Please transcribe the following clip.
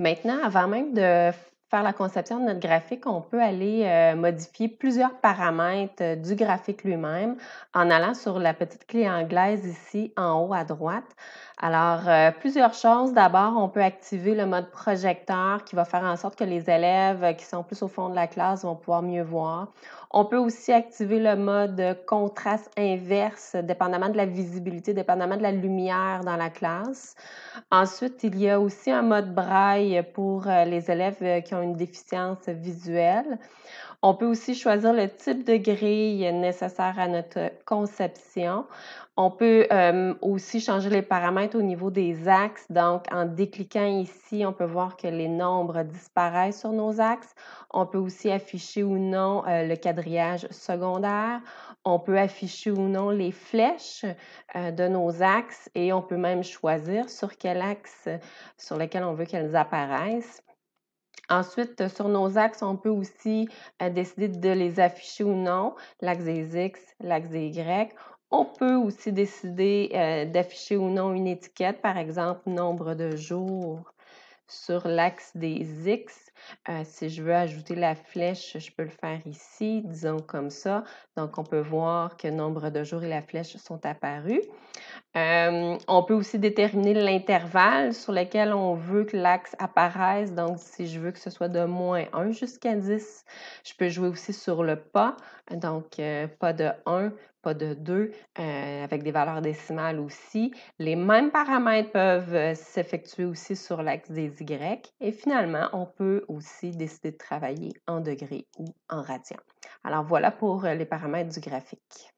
Maintenant, avant même de faire la conception de notre graphique, on peut aller euh, modifier plusieurs paramètres euh, du graphique lui-même en allant sur la petite clé anglaise ici en haut à droite. Alors, euh, plusieurs choses. D'abord, on peut activer le mode projecteur qui va faire en sorte que les élèves qui sont plus au fond de la classe vont pouvoir mieux voir. On peut aussi activer le mode contraste inverse, dépendamment de la visibilité, dépendamment de la lumière dans la classe. Ensuite, il y a aussi un mode braille pour les élèves qui ont une déficience visuelle. On peut aussi choisir le type de grille nécessaire à notre conception. On peut euh, aussi changer les paramètres au niveau des axes. Donc, en décliquant ici, on peut voir que les nombres disparaissent sur nos axes. On peut aussi afficher ou non euh, le quadrillage secondaire. On peut afficher ou non les flèches euh, de nos axes et on peut même choisir sur quel axe sur lequel on veut qu'elles apparaissent. Ensuite, euh, sur nos axes, on peut aussi euh, décider de les afficher ou non, l'axe des X, l'axe des Y. On peut aussi décider euh, d'afficher ou non une étiquette, par exemple, nombre de jours sur l'axe des X euh, si je veux ajouter la flèche, je peux le faire ici, disons comme ça. Donc, on peut voir que nombre de jours et la flèche sont apparus. Euh, on peut aussi déterminer l'intervalle sur lequel on veut que l'axe apparaisse. Donc, si je veux que ce soit de moins 1 jusqu'à 10, je peux jouer aussi sur le pas. Donc, euh, pas de 1, pas de 2, avec des valeurs décimales aussi. Les mêmes paramètres peuvent s'effectuer aussi sur l'axe des Y. Et finalement, on peut aussi décider de travailler en degrés ou en radians. Alors voilà pour euh, les paramètres du graphique.